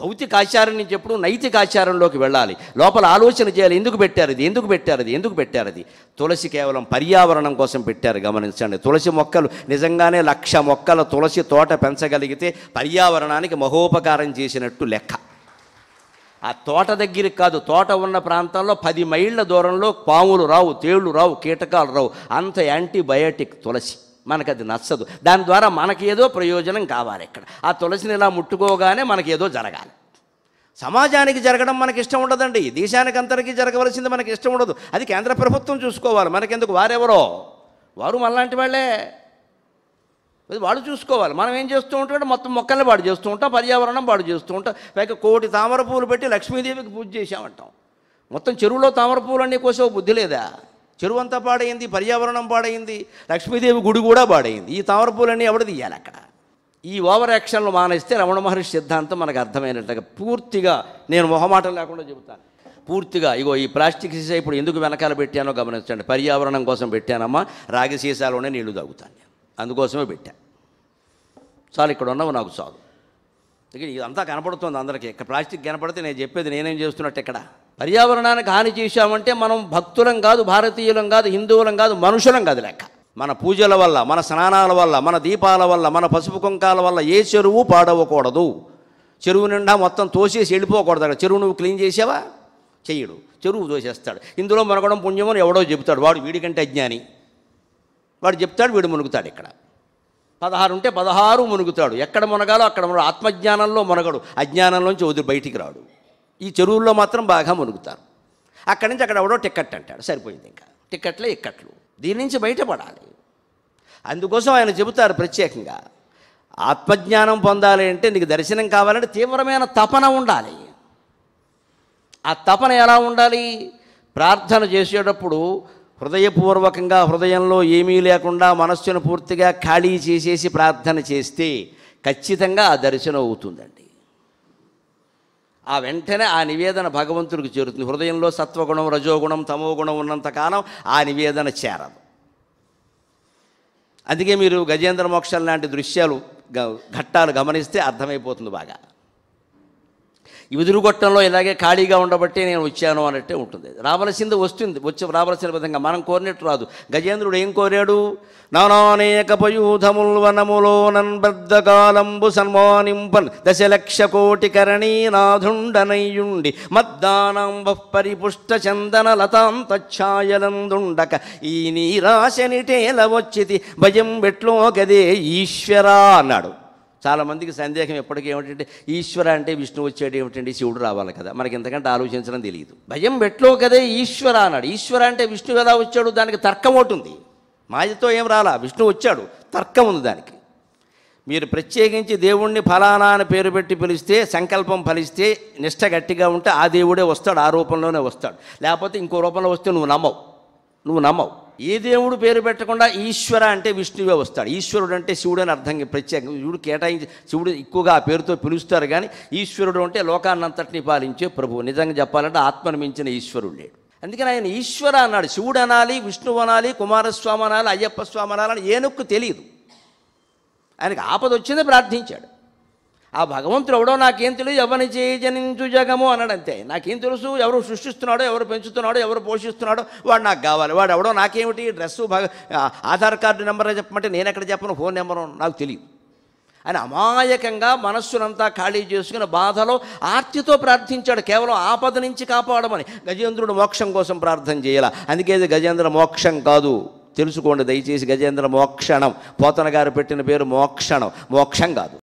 భౌతిక ఆచారం నుంచి ఎప్పుడు నైతిక ఆచారంలోకి వెళ్ళాలి లోపల ఆలోచన చేయాలి ఎందుకు పెట్టారు ఇది ఎందుకు పెట్టారు ఇది ఎందుకు పెట్టారు అది తులసి కేవలం పర్యావరణం కోసం పెట్టారు గమనించండి తులసి మొక్కలు నిజంగానే లక్ష మొక్కల తులసి తోట పెంచగలిగితే పర్యావరణానికి మహోపకారం చేసినట్టు లెక్క ఆ తోట దగ్గరికి కాదు తోట ఉన్న ప్రాంతంలో పది మైళ్ళ దూరంలో పాములు రావు తేళ్లు రావు కీటకాలు రావు అంత యాంటీబయాటిక్ తులసి మనకు అది నచ్చదు దాని ద్వారా మనకి ఏదో ప్రయోజనం కావాలి ఇక్కడ ఆ తులసిని ఇలా ముట్టుకోగానే మనకి ఏదో జరగాలి సమాజానికి జరగడం మనకి ఇష్టం ఉండదండి దేశానికి అందరికీ జరగవలసింది మనకి ఇష్టం ఉండదు అది కేంద్ర ప్రభుత్వం చూసుకోవాలి మనకెందుకు వారెవరో వారు మనలాంటి వాళ్ళే వాడు చూసుకోవాలి మనం ఏం చేస్తూ ఉంటాం మొత్తం మొక్కల్ని పాడు చేస్తూ ఉంటాం పర్యావరణం పాడు చేస్తూ ఉంటాం పైగా కోటి తామర పూలు పెట్టి లక్ష్మీదేవికి పూజ చేసామంటాం మొత్తం చెరువులో తామర పూలన్నీ కోసే బుద్ధి లేదా చెరువు అంతా పాడైంది పర్యావరణం పాడైంది లక్ష్మీదేవి గుడి కూడా పాడైంది ఈ తామరపూలన్నీ ఎవడ తీయాలి అక్కడ ఈ ఓవర్ యాక్షన్లు మానేస్తే రమణ మహర్షి సిద్ధాంతం మనకు అర్థమైనట్టుగా పూర్తిగా నేను మొహమాటం లేకుండా చెబుతాను పూర్తిగా ఇగో ఈ ప్లాస్టిక్ సీసా ఇప్పుడు ఎందుకు వెనకాల పెట్టానో గమనించండి పర్యావరణం కోసం పెట్టానమ్మా రాగి సీసాలోనే నీళ్లు తాగుతాను నేను అందుకోసమే పెట్టాను చాలు ఇక్కడ ఉన్నావు నాకు చాలు ఇదంతా కనపడుతుంది అందరికీ ఇక్కడ ప్లాస్టిక్ కనపడితే నేను చెప్పేది నేనేం చేస్తున్నట్టు ఇక్కడ పర్యావరణానికి హాని చేశామంటే మనం భక్తులం కాదు భారతీయులం కాదు హిందువులం కాదు మనుషులం కాదు లెక్క మన పూజల వల్ల మన స్నానాల వల్ల మన దీపాల వల్ల మన పసుపు కుంకాల వల్ల ఏ చెరువు పాడవకూడదు చెరువు నిండా మొత్తం తోసేసి వెళ్ళిపోకూడదు అక్కడ చెరువు నువ్వు క్లీన్ చేసావా చెయ్యడు చెరువు తోసేస్తాడు ఇందులో మునగడం పుణ్యమని ఎవడో చెబుతాడు వాడు వీడికంటే అజ్ఞాని వాడు చెప్తాడు వీడు మునుగుతాడు ఇక్కడ పదహారు ఉంటే పదహారు మునుగుతాడు ఎక్కడ మునగాలో అక్కడ మునగడు ఆత్మజ్ఞానంలో మునగడు అజ్ఞానంలోంచి వదిలి బయటికి రాడు ఈ చెరువుల్లో మాత్రం బాగా మునుగుతారు అక్కడి నుంచి అక్కడ ఎవడో టికెట్ అంటాడు సరిపోయింది ఇంకా టికెట్లే ఇక్కట్లు దీని నుంచి బయటపడాలి అందుకోసం ఆయన చెబుతారు ప్రత్యేకంగా ఆత్మజ్ఞానం పొందాలి అంటే నీకు దర్శనం కావాలంటే తీవ్రమైన తపన ఉండాలి ఆ తపన ఎలా ఉండాలి ప్రార్థన చేసేటప్పుడు హృదయపూర్వకంగా హృదయంలో ఏమీ లేకుండా మనస్సును పూర్తిగా ఖాళీ చేసేసి ప్రార్థన చేస్తే ఖచ్చితంగా ఆ దర్శనం అవుతుందండి ఆ వెంటనే ఆ నివేదన భగవంతుడికి చేరుతుంది హృదయంలో సత్వగుణం రజోగుణం తమోగుణం ఉన్నంతకాలం ఆ నివేదన చేరదు అందుకే మీరు గజేంద్ర మోక్షాలు లాంటి దృశ్యాలు ఘట్టాలు గమనిస్తే అర్థమైపోతుంది బాగా ఎదురుగొట్టంలో ఇలాగే ఖాళీగా ఉండబట్టి నేను వచ్చాను అన్నట్టే ఉంటుంది రావలసింది వస్తుంది వచ్చి రావలసిన విధంగా మనం కోరినట్టు రాదు గజేంద్రుడు ఏం కోరాడు నానానేక పయూధముల్ వనములో నన్బద్ధకాలంబు సన్మానింపన్ దశలక్ష కోటి కరణీనాథుండనయ్యుండి మద్దానం పరిపుష్ట చందన లతాంతఛాయలందుండక ఈ నీరాశనిటేల వచ్చితి భయం వెట్లో గదే ఈశ్వరా అన్నాడు చాలామందికి సందేహం ఎప్పటికీ ఏమిటంటే ఈశ్వర అంటే విష్ణు వచ్చాడు ఏమిటండి శివుడు రావాలి కదా మనకి ఇంతకంటే ఆలోచించడం తెలియదు భయం మెట్లో కదే ఈశ్వర అన్నాడు ఈశ్వర అంటే విష్ణు ఎలా వచ్చాడు దానికి తర్కం ఒకటి ఉంది మాయతో ఏం రాలా విష్ణు వచ్చాడు తర్కం ఉంది దానికి మీరు ప్రత్యేకించి దేవుణ్ణి ఫలానా అని పేరు పెట్టి పిలిస్తే సంకల్పం ఫలిస్తే నిష్ట గట్టిగా ఉంటే ఆ దేవుడే వస్తాడు ఆ రూపంలోనే వస్తాడు లేకపోతే ఇంకో రూపంలో వస్తే నువ్వు నమ్మవు నువ్వు నమ్మవు ఏ దేవుడు పేరు పెట్టకుండా ఈశ్వర అంటే విష్ణువే వస్తాడు ఈశ్వరుడు అంటే శివుడు అని అర్థం ప్రత్యేకంగా శివుడు కేటాయించి శివుడు ఎక్కువగా ఆ పేరుతో పిలుస్తారు కానీ ఈశ్వరుడు అంటే లోకాన్నంతటిని పాలించే ప్రభువు నిజంగా చెప్పాలంటే ఆత్మను మించిన ఈశ్వరుడు లేడు అందుకని ఆయన ఈశ్వర అన్నాడు శివుడు అనాలి విష్ణువు అనాలి కుమారస్వామి అనాలి అయ్యప్ప స్వామి అనాలి ఏనుక్కు తెలియదు ఆయనకు ఆపద వచ్చిందే ప్రార్థించాడు ఆ భగవంతుడు ఎవడో నాకేం తెలియదు ఎవరిని జనించు జగము అన్నాడంతే నాకేం తెలుసు ఎవరు సృష్టిస్తున్నాడో ఎవరు పెంచుతున్నాడో ఎవరు పోషిస్తున్నాడో వాడు నాకు కావాలి వాడు ఎవడో నాకేమిటి డ్రెస్సు భగ ఆధార్ కార్డు నెంబర్ చెప్పమంటే నేను ఎక్కడ చెప్పను ఫోన్ నెంబరు నాకు తెలియదు అని అమాయకంగా మనస్సునంతా ఖాళీ చేసుకుని బాధలో ఆర్తితో ప్రార్థించాడు కేవలం ఆపద నుంచి కాపాడమని గజేంద్రుడు మోక్షం కోసం ప్రార్థన చేయాల అందుకే గజేంద్ర మోక్షం కాదు తెలుసుకోండి దయచేసి గజేంద్ర మోక్షణం పోతన గారు పెట్టిన పేరు మోక్షణం మోక్షం కాదు